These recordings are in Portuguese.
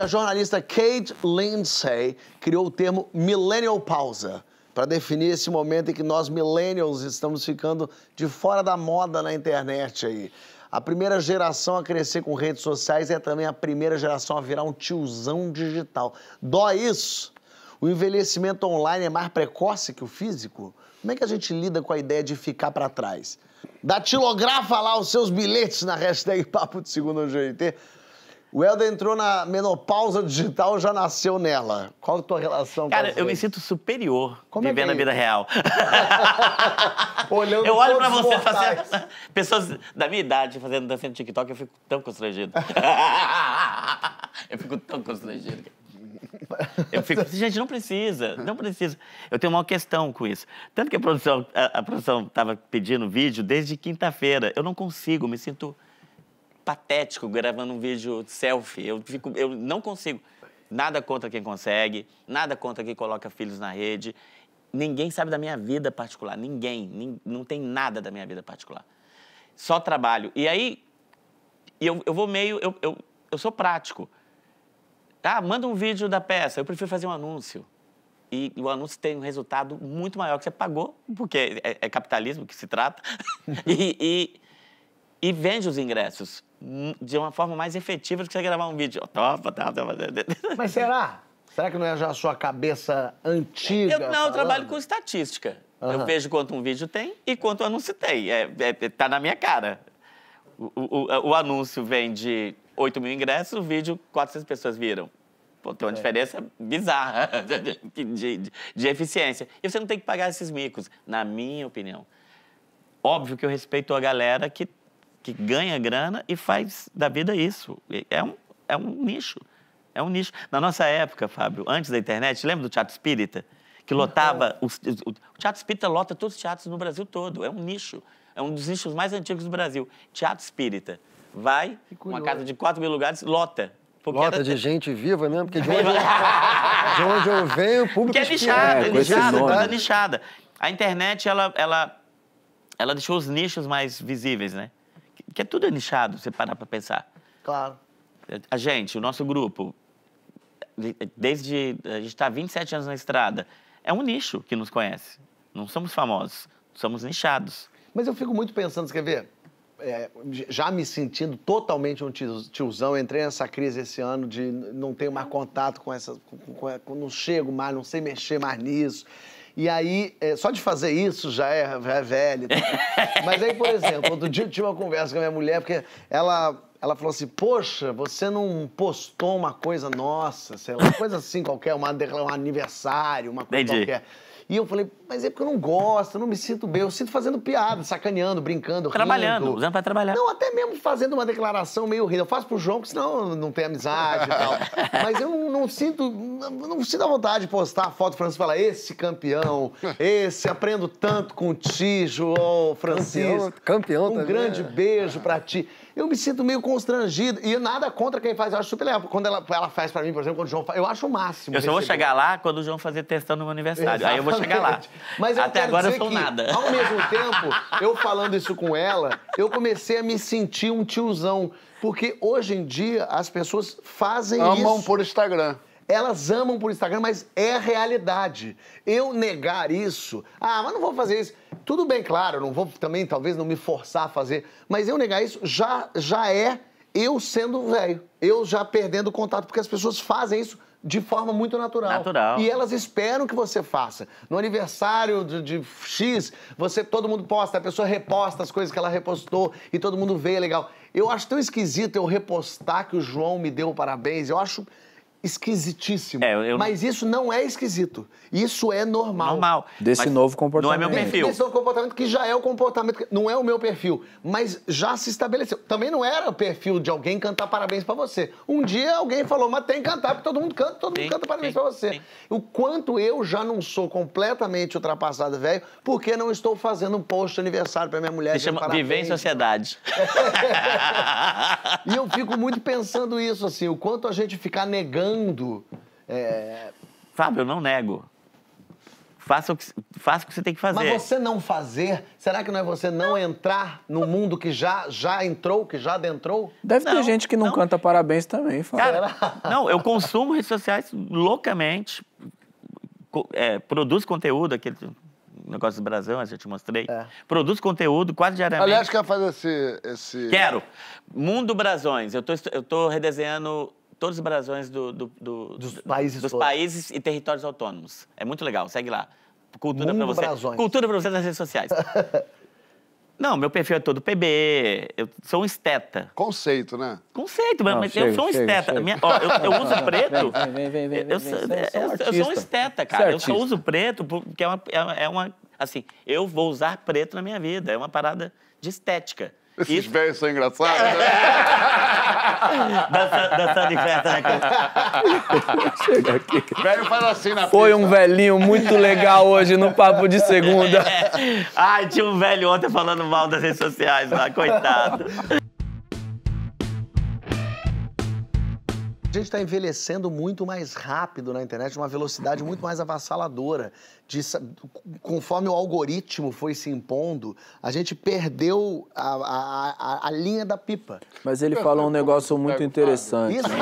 A jornalista Kate Lindsay criou o termo millennial pausa para definir esse momento em que nós millennials estamos ficando de fora da moda na internet aí. A primeira geração a crescer com redes sociais é também a primeira geração a virar um tiozão digital. Dó isso? O envelhecimento online é mais precoce que o físico? Como é que a gente lida com a ideia de ficar para trás? Datilografa lá os seus bilhetes na hashtag Papo de Segunda GT o Helder entrou na menopausa digital, já nasceu nela. Qual a tua relação Cara, com Cara, eu me sinto superior Como é vivendo é a vida real. Olhando eu olho pra você fazer. fazendo. Pessoas da minha idade fazendo dança no TikTok, eu fico tão constrangido. eu fico tão constrangido. Eu fico gente, não precisa, não precisa. Eu tenho uma questão com isso. Tanto que a produção a, a produção estava pedindo vídeo desde quinta-feira. Eu não consigo, me sinto patético gravando um vídeo selfie. Eu, fico, eu não consigo. Nada contra quem consegue, nada contra quem coloca filhos na rede. Ninguém sabe da minha vida particular, ninguém. Nin, não tem nada da minha vida particular. Só trabalho. E aí, eu, eu vou meio. Eu, eu, eu sou prático. Ah, manda um vídeo da peça. Eu prefiro fazer um anúncio. E, o anúncio tem um resultado muito maior que você pagou, porque é, é capitalismo que se trata. e, e e vende os ingressos hum, de uma forma mais efetiva do que você gravar um vídeo. Topa, tá, topa. Mas será? Será que não é já a sua cabeça antiga? Eu, não, falando? eu trabalho com estatística. Uhum. Eu vejo quanto um vídeo tem e quanto anúncio tem. É, é, é tá na minha cara. O, o, o anúncio vende 8 mil ingressos, o vídeo 400 pessoas viram. Pô, tem uma é. diferença bizarra de, de, de, eficiência. E você não tem que pagar esses micos, na minha opinião. Óbvio que eu respeito a galera que que ganha grana e faz da vida isso. É um, é um nicho. É um nicho. Na nossa época, Fábio, antes da internet, lembra do Teatro Espírita? Que lotava. O, o Teatro Espírita lota todos os teatros no Brasil todo. É um nicho. É um dos nichos mais antigos do Brasil. Teatro Espírita. Vai, uma casa de 4 mil lugares, lota. Lota era... de gente viva mesmo, porque de onde, eu, de onde eu venho, o público... Porque é nichada, é, é nichada, coisa nichada. A internet, ela, ela, ela deixou os nichos mais visíveis, né? Porque é tudo é nichado, você parar para pensar. Claro. A gente, o nosso grupo, desde. A gente está 27 anos na estrada. É um nicho que nos conhece. Não somos famosos, somos nichados. Mas eu fico muito pensando, quer ver? É, já me sentindo totalmente um tiozão, entrei nessa crise esse ano de não tenho mais contato com essa. Com, com, não chego mais, não sei mexer mais nisso. E aí, é, só de fazer isso já é, é velho. Tá? Mas aí, por exemplo, outro dia eu tive uma conversa com a minha mulher, porque ela ela falou assim: Poxa, você não postou uma coisa nossa, sei lá, uma coisa assim qualquer, uma, um aniversário, uma coisa Entendi. qualquer. E eu falei: mas é porque eu não gosto, não me sinto bem. Eu sinto fazendo piada, sacaneando, brincando, Trabalhando, rindo. usando pra tá trabalhar. Não, até mesmo fazendo uma declaração meio rindo. Eu faço pro João, porque senão não tem amizade e tal. mas eu não, sinto, não, sinto a vontade de postar a foto do Francisco e falar, esse campeão, esse, aprendo tanto contigo, oh, Francisco. Campeão, campeão Um grande né? beijo pra ti eu me sinto meio constrangido. E nada contra quem faz, eu acho super legal. Quando ela, ela faz pra mim, por exemplo, quando o João faz, eu acho o máximo. Eu só receber. vou chegar lá quando o João fazer testando no meu aniversário. Exatamente. Aí eu vou chegar lá. Mas Até agora eu sou que, nada. Ao mesmo tempo, eu falando isso com ela, eu comecei a me sentir um tiozão. Porque hoje em dia as pessoas fazem Amam isso. Amam por Instagram. Elas amam por Instagram, mas é a realidade. Eu negar isso, ah, mas não vou fazer isso. Tudo bem, claro, não vou também, talvez, não me forçar a fazer, mas eu negar isso já, já é eu sendo velho, eu já perdendo contato, porque as pessoas fazem isso de forma muito natural. Natural. E elas esperam que você faça. No aniversário de, de, X, você todo mundo posta, a pessoa reposta as coisas que ela repostou e todo mundo vê, é legal. Eu acho tão esquisito eu repostar que o João me deu parabéns. Eu acho esquisitíssimo. É, eu... Mas isso não é esquisito. Isso é normal. Normal. Desse mas novo comportamento. Não é meu perfil. Desse novo comportamento que já é o comportamento. Não é o meu perfil. Mas já se estabeleceu. Também não era o perfil de alguém cantar parabéns para você. Um dia alguém falou, mas tem que cantar, porque todo mundo canta, todo mundo canta parabéns para você. Sim. O quanto eu já não sou completamente ultrapassado, velho, porque não estou fazendo um post aniversário para minha mulher. Se chama parabéns. Viver em Sociedade. e eu fico muito pensando isso, assim, o quanto a gente ficar negando mundo. É... Fábio, eu não nego. Faça o, que, faça o que você tem que fazer. Mas você não fazer, será que não é você não entrar no mundo que já, já entrou, que já adentrou? Deve não, ter gente que não, não, canta parabéns também, Fábio. Cara, não, eu consumo redes sociais loucamente, é, produz conteúdo, aquele negócio do Brasil, eu te mostrei. É. Produz conteúdo quase diariamente. Aliás, quer fazer esse, esse... Quero. Mundo Brasões. Eu tô, eu tô redesenhando todos os brasões do, do, do, dos, países, dos países e territórios autônomos. É muito legal, segue lá. Cultura para você. Brasões. Cultura para você nas redes sociais. Não, meu perfil é todo PB, eu sou um esteta. Conceito, né? Conceito, mas, Não, mas chega, eu sou um esteta. Chega. Minha, ó, eu, eu, uso preto. Vem, vem, vem, vem. vem eu, sou, vem, eu, é, sou, eu sou um esteta, é cara. eu só uso preto porque é uma, é, é uma. Assim, eu vou usar preto na minha vida. É uma parada de estética. Esses velhos são engraçados. Né? dançando, em festa, né? Chega aqui. Velho faz assim na Foi pista. um velhinho muito legal hoje no Papo de Segunda. É. Ai, tinha um velho ontem falando mal das redes sociais lá, coitado. gente está envelhecendo muito mais rápido na internet, uma velocidade muito mais avassaladora. De, conforme o algoritmo foi se impondo, a gente perdeu a, a, a linha da pipa. Mas ele falou um negócio muito interessante. Isso. Né?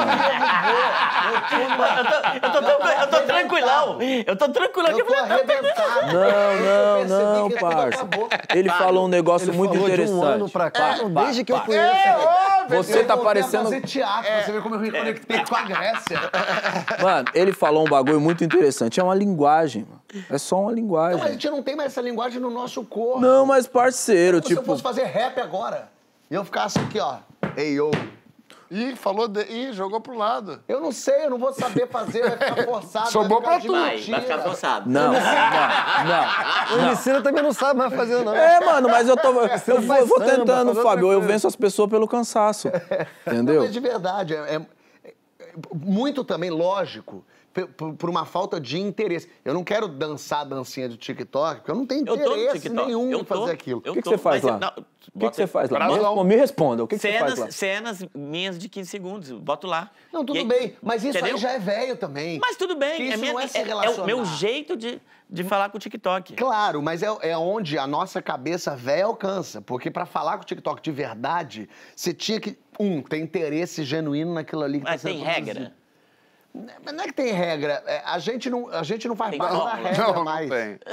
Eu tô, eu, tô, eu, tô, eu tô tranquilão. Eu tô tranquilão. Eu tô tá, tá, tá". arrebentado. Não, não, não, parça. Ele falou um negócio ele muito falou interessante. De um ano pra cá, é, desde que eu conheço. É, você tá parecendo. Fazer teatro, é. você vê como eu reconectei com a Grécia. Mano, ele falou um bagulho muito interessante. É uma linguagem, mano. É só uma linguagem. Não, a gente não tem mais essa linguagem no nosso corpo. Não, mas parceiro, tipo... Se eu tipo- fosse fazer rap agora, e eu ficasse aqui, ó. Ei, ô. Ih, falou. De... Ih, jogou pro lado. Eu não sei, eu não vou saber fazer, vai ficar forçado. Sou bom pra tudo. Vai, vai ficar forçado. Não, não, não. O Licina também não sabe mais fazer, não. É, mano, mas eu tô. Eu vou, vou tentando, Fábio. Eu venço as pessoas pelo cansaço. Entendeu? Não, mas de verdade, é, é muito também lógico por uma falta de interesse. Eu não quero dançar a dancinha de TikTok, porque eu não tenho interesse nenhum em fazer aquilo. O que, que, você faz lá? o que, que, você faz lá? Me, me responda, o que, cenas, que você faz lá? Cenas minhas de 15 segundos, boto lá. Não, tudo aí, bem, mas isso entendeu? aí já é velho também. Mas tudo bem. É isso é minha, não é, é se relacionar. É, o meu jeito de, de falar com o TikTok. Claro, mas é, é onde a nossa cabeça velha alcança, porque para falar com o TikTok de verdade, você tinha que, um, ter interesse genuíno naquilo ali que tá mas tá sendo tem regra. Mas não é que tem regra. É, a gente não, a gente não faz tem parte da regra não, mais. Não tem.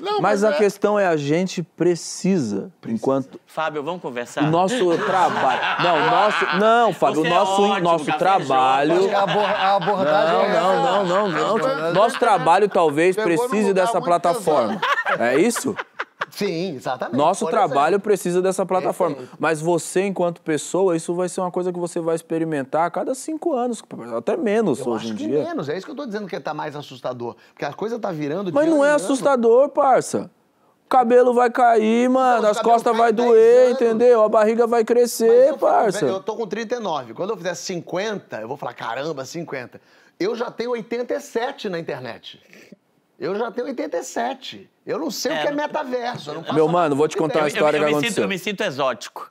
Não, mas, mas a é... questão é a gente precisa, precisa, enquanto Fábio, vamos conversar. O nosso trabalho. Não, nosso não, Fábio, Você é o nosso é ótimo, nosso trabalho. É a abordagem não, não, não, não, não. Nosso trabalho talvez precise dessa plataforma. É isso? Sim, exatamente. Nosso Por trabalho exemplo. precisa dessa plataforma. Perfeito. Mas você, enquanto pessoa, isso vai ser uma coisa que você vai experimentar a cada cinco anos, até menos eu hoje em dia. menos, é isso que eu estou dizendo que está mais assustador. Porque a coisa está virando... Mas não é virando. assustador, parça cabelo vai cair, mano, as costas vai doer, anos. entendeu? A barriga vai crescer, eu, parça. Eu tô com 39. Quando eu fizer 50, eu vou falar, caramba, 50. Eu já tenho 87 na internet. Eu já tenho 87. Eu não sei é, o que é, é metaverso. Meu mano, vou te contar uma história eu, eu, eu que aconteceu. Sinto, eu me sinto exótico.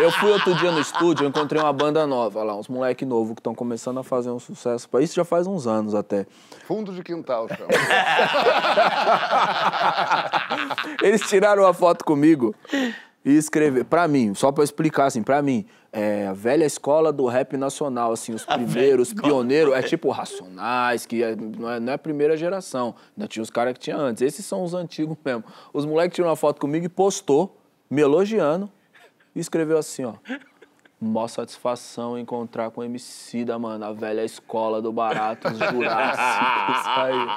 eu fui outro dia no estúdio, eu encontrei uma banda nova lá, uns moleque novo que estão começando a fazer um sucesso. Isso já faz uns anos até. Fundo de quintal, chama. Eles tiraram a foto comigo. E escrever, pra mim, só pra explicar, assim, pra mim, é, a velha escola do rap nacional, assim, os primeiros, pioneiros, é tipo Racionais, que é, não, é, não é a primeira geração, ainda né, tinha os caras que tinha antes, esses são os antigos mesmo. Os moleques tiraram uma foto comigo e postou, me elogiando, e escreveu assim, ó. Mó satisfação encontrar com o MC da, mano, a velha escola do barato, os jurássicos, aí.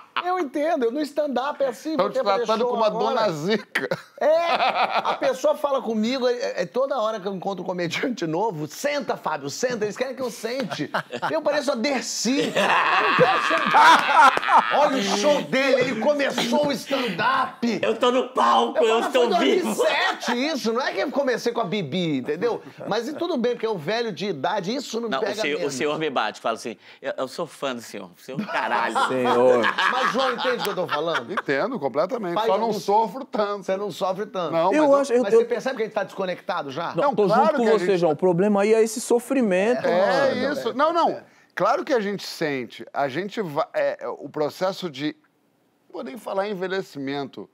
entendo. Eu no stand-up é assim. Estão te tratando como uma dona zica. É. A pessoa fala comigo, é, é, toda hora que eu encontro um comediante novo, senta, Fábio, senta. Eles querem que eu sente. Eu pareço a Dercy. Eu não quero sentar. Olha o show dele, ele começou o stand-up. Eu tô no palco, eu, eu estou vivo. 2007 isso, não é que eu comecei com a Bibi, entendeu? Mas e tudo bem, porque é um velho de idade, isso não, não pega o senhor, mesmo. O senhor me bate, fala assim, eu, eu sou fã do senhor, o senhor é caralho. Senhor. Mas João entende o que eu tô falando? Entendo, completamente, Pai, só não, sofro tanto. Você não sofre tanto. Não, eu mas, acho, eu, mas você percebe que a gente tá desconectado já? Não, não tô claro junto com você, gente... João, o problema aí é esse sofrimento. É, mano. é isso. É. Não, não. É. Claro que a gente sente, a gente é, é, o processo de, não vou nem falar envelhecimento,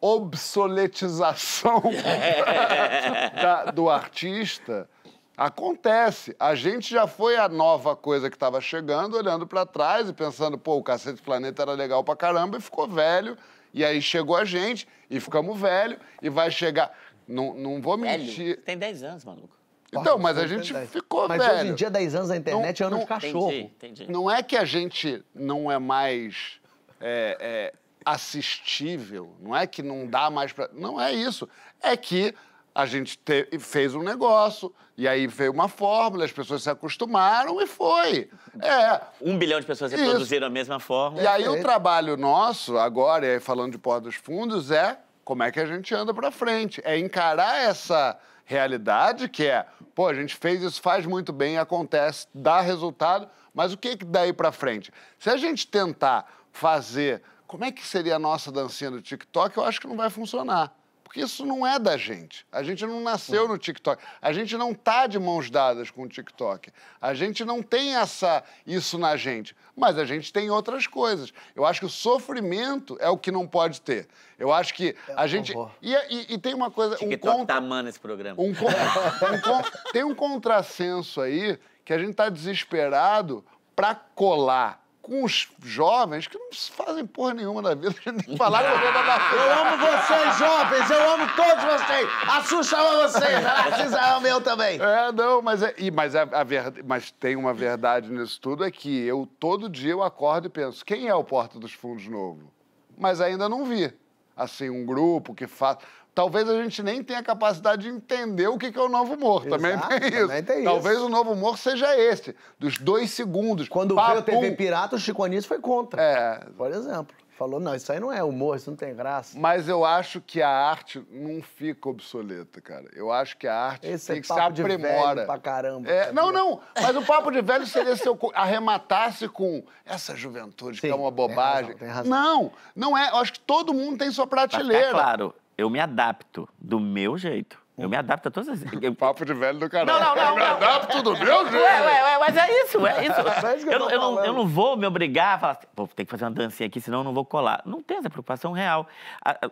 obsoletização é. da, do artista acontece. A gente já foi a nova coisa que estava chegando, olhando para trás e pensando, pô, o Cacete Planeta era legal pra caramba e ficou velho. E aí chegou a gente e ficamos velho e vai chegar. Não, não vou velho? mentir. Tem 10 anos, maluco. Então, mas a gente ficou mas velho. Mas hoje em dia, 10 anos na internet é não, é não, cachorro. Entendi, entendi. Não é que a gente não é mais é, é, assistível, não é que não dá mais para Não é isso. É que a gente te... fez um negócio, e aí veio uma fórmula, as pessoas se acostumaram e foi. É. Um bilhão de pessoas isso. reproduziram a mesma fórmula. E aí é. o trabalho nosso, agora, e aí falando de pó dos Fundos, é como é que a gente anda para frente. É encarar essa realidade que é pô, a gente fez isso, faz muito bem, acontece, dá resultado, mas o que, que daí para frente? Se a gente tentar fazer como é que seria a nossa dancinha do TikTok, eu acho que não vai funcionar. Porque isso não é da gente. A gente não nasceu no TikTok. A gente não tá de mãos dadas com o TikTok. A gente não tem essa isso na gente. Mas a gente tem outras coisas. Eu acho que o sofrimento é o que não pode ter. Eu acho que é, a gente. E, e, e tem uma coisa. TikTok um contra... tá amando esse programa. Um con... um con... Tem um contrassenso aí que a gente tá desesperado para colar com os jovens que não se fazem porra nenhuma da vida, nem falaram da vida da Eu amo vocês, jovens, eu amo todos vocês. A Xuxa ama vocês, né? a Narcisa ama eu também. É, não, mas, é, e, mas, é a ver, mas tem uma verdade nisso tudo, é que eu, todo dia, eu acordo e penso, quem é o Porta dos Fundos novo? Mas ainda não vi, assim, um grupo que faça talvez a gente nem tenha capacidade de entender o que é o novo humor. Exato, também tem isso. Também tem talvez isso. o novo humor seja esse, dos dois segundos. Quando papum. veio teve TV Pirata, o Chico Anísio foi contra. É. Por exemplo. Falou, não, isso aí não é humor, isso não tem graça. Mas eu acho que a arte não fica obsoleta, cara. Eu acho que a arte Esse tem é que papo se aprimora. De velho pra caramba. É, não, não. Mas o papo de velho seria se eu arrematasse com essa juventude Sim, que é uma bobagem. Tem razão, tem razão. Não, não é. Eu acho que todo mundo tem sua prateleira. Pra claro eu me adapto do meu jeito. Eu me adapto a todas as. Eu... Papo de velho do canal. Não, não, não. Eu me adapto do meu jeito. Ué, ué, ué, mas é isso, é isso. É eu, eu, eu, não, eu não vou me obrigar a falar assim, vou ter que fazer uma dancinha aqui, senão eu não vou colar. Não tem essa preocupação real.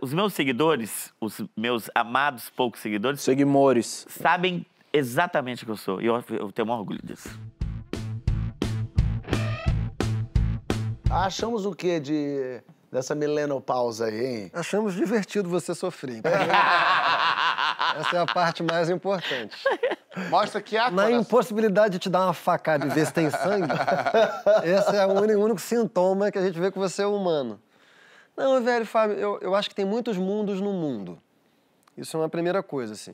Os meus seguidores, os meus amados poucos seguidores. Seguimores. Sabem exatamente o que eu sou. E eu, eu tenho um orgulho disso. Achamos o quê de dessa milenopausa aí, hein? Achamos divertido você sofrer. Essa é a parte mais importante. Mostra que há Na coração. impossibilidade de te dar uma facada e ver se tem sangue, esse é o único, único, sintoma que a gente vê que você é humano. Não, velho, Fábio, eu, eu acho que tem muitos mundos no mundo. Isso é uma primeira coisa, assim.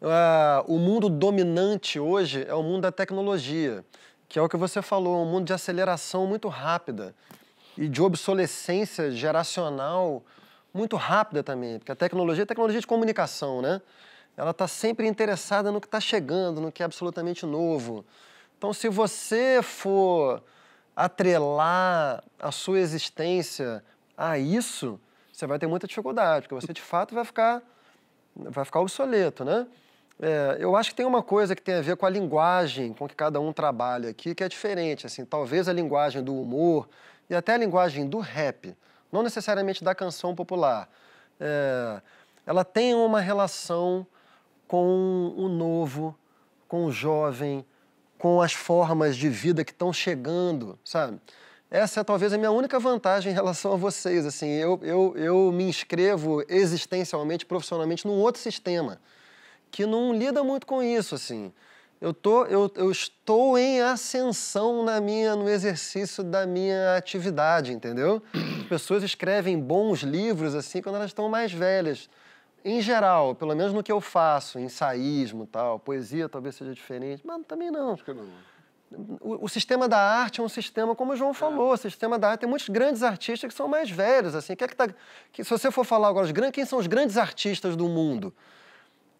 Uh, o mundo dominante hoje é o mundo da tecnologia, que é o que você falou, um mundo de aceleração muito rápida e de obsolescência geracional muito rápida também, porque a tecnologia é tecnologia de comunicação, né? Ela está sempre interessada no que está chegando, no que é absolutamente novo. Então, se você for atrelar a sua existência a isso, você vai ter muita dificuldade, porque você de fato vai ficar, vai ficar obsoleto, né? É, eu acho que tem uma coisa que tem a ver com a linguagem com que cada um trabalha aqui, que é diferente. Assim, talvez a linguagem do humor e até a linguagem do rap, não necessariamente da canção popular, é, ela tem uma relação com o novo, com o jovem, com as formas de vida que estão chegando, sabe? Essa é talvez a minha única vantagem em relação a vocês. Assim, eu, eu, eu me inscrevo existencialmente, profissionalmente, num outro sistema que não lida muito com isso, assim. Eu, tô, eu, eu estou em ascensão na minha, no exercício da minha atividade, entendeu? As pessoas escrevem bons livros assim quando elas estão mais velhas. Em geral, pelo menos no que eu faço, ensaísmo tal, poesia talvez seja diferente, mas também não. Acho que não. O, o, sistema da arte é um sistema, como o João é. falou, é. o sistema da arte tem muitos grandes artistas que são mais velhos. assim. Quem é que tá, que, se você for falar agora, os grandes, quem são os grandes artistas do mundo?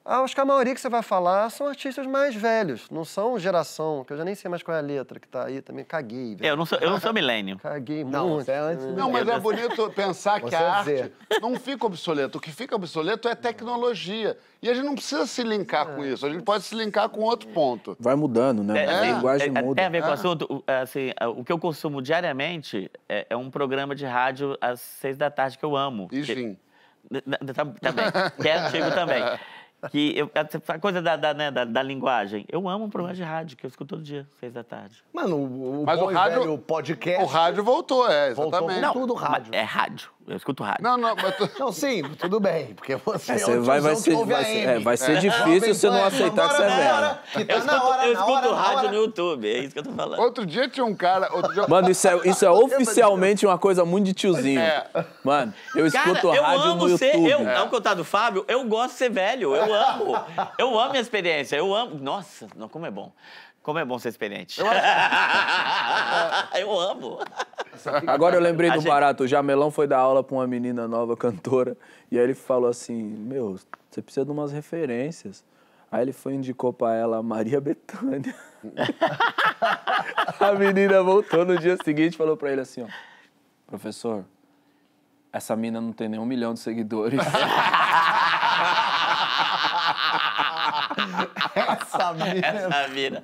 Ah, acho que a maioria que você vai falar são artistas mais velhos, não são geração, que eu já nem sei mais qual é a letra que tá aí também. Caguei. Velho. Eu não sou, eu não sou milênio. Caguei não, muito. É antes não, mas é bonito pensar que é a arte não fica obsoleta. O que fica obsoleto é tecnologia. E a gente não precisa se linkar é. com isso, a gente pode se linkar com outro ponto. Vai mudando, né? É, a é, linguagem é, muda. Tem a ver com o ah. assunto, assim, o que eu consumo diariamente é, um programa de rádio às seis da tarde que eu amo. E sim. Tá, tá também. Que é antigo também. que eu, a coisa da, da, né, da, da, linguagem. Eu amo um programa de rádio, que eu escuto todo dia, seis da tarde. Mano, o, o Mas o rádio, velho, o podcast... O rádio voltou, é, exatamente. Voltou Não, tudo rádio. É rádio. Eu escuto rádio. Não, não, mas tu... Não, sim, tudo bem, porque você. É, é vai, vai ser, vai, ser, é, vai ser difícil é. você não aceitar que você é velho. Eu tá escuto, hora, eu escuto hora, rádio no YouTube, é isso que eu tô falando. Outro dia tinha um cara. Dia... Mano, isso é, isso é oficialmente uma coisa muito de tiozinho. É. Mano, eu escuto cara, rádio eu amo no ser, YouTube. Eu, é. Ao contar do Fábio, eu gosto de ser velho, eu amo. Eu amo a experiência, eu amo. Nossa, como é bom. Como é bom ser experiente. Eu, eu amo. Agora eu lembrei do gente... barato. O Jamelão foi dar aula pra uma menina nova, cantora, e aí ele falou assim: Meu, você precisa de umas referências. Aí ele foi indicou pra ela Maria Bethânia. a menina voltou no dia seguinte e falou pra ele assim: ó, professor, essa mina não tem nem um milhão de seguidores. essa mina. Essa mina.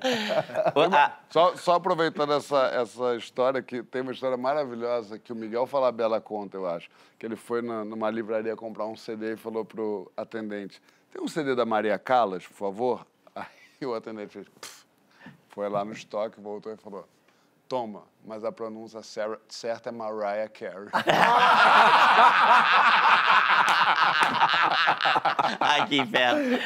Ah, só, só, aproveitando essa, essa história, que tem uma história maravilhosa que o Miguel Falabella conta, eu acho. Que ele foi na, numa livraria comprar um CD e falou pro atendente: tem um CD da Maria Callas, por favor? Aí o atendente fez. Pff. Foi lá no estoque, voltou e falou: toma, mas a pronúncia certa é Mariah Carey. Ai, que inferno.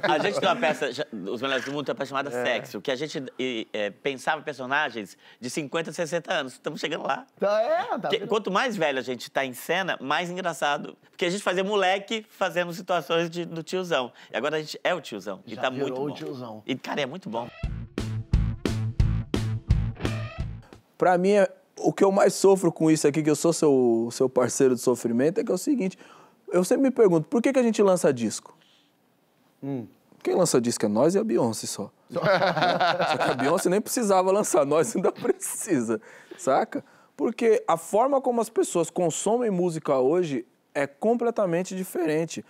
que A gente tem uma peça, Os Melhores do Mundo, tem é uma peça chamada é. Sexo, que a gente é, pensava personagens de 50, 60 anos. Estamos chegando lá. Tá, é, tá que, quanto mais velho a gente está em cena, mais engraçado. Porque a gente fazia moleque fazendo situações de, do tiozão. E agora a gente é o tiozão. Já e tá muito bom. o tiozão. E, cara, é muito bom. Pra mim, é o que eu mais sofro com isso aqui, que eu sou seu, seu parceiro de sofrimento, é que é o seguinte: eu sempre me pergunto, por que, que a gente lança disco? Hum. Quem lança disco é nós e a Beyoncé só. só que a Beyoncé nem precisava lançar, nós ainda precisa, saca? Porque a forma como as pessoas consomem música hoje é completamente diferente.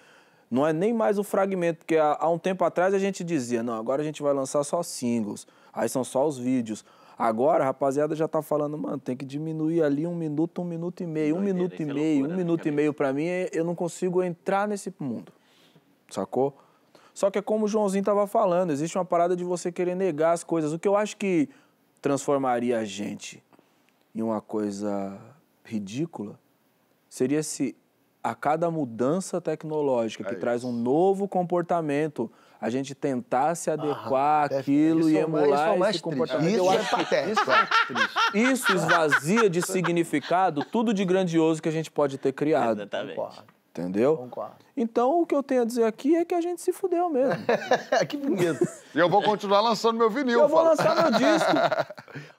Não é nem mais o fragmento, porque há, há um tempo atrás a gente dizia, não, agora a gente vai lançar só singles, aí são só os vídeos. Agora, a rapaziada já tá falando, mano, tem que diminuir ali um minuto, um minuto e meio, um é né, minuto e meio, um minuto e meio para mim, é, eu não consigo entrar nesse mundo. Sacou? Só que é como o Joãozinho tava falando, existe uma parada de você querer negar as coisas. O que eu acho que transformaria a gente em uma coisa ridícula seria se a cada mudança tecnológica que é traz um novo comportamento a gente tentar se adequar ah, àquilo e emular mais, esse comportamento. Isso é patético. Isso, é isso esvazia de significado tudo de grandioso que a gente pode ter criado. Exatamente. Entendeu? Então, o que eu tenho a dizer aqui é que a gente se fudeu mesmo. que bonito. E eu vou continuar lançando meu vinil. Eu fala. vou lançar meu disco.